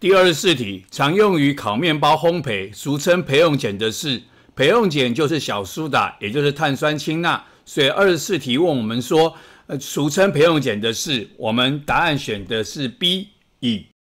第二十四题，常用于烤面包烘焙，俗称培用碱的是，培用碱就是小苏打，也就是碳酸氢钠。所以二十四题问我们说，呃，俗称培用碱的是，我们答案选的是 B 乙。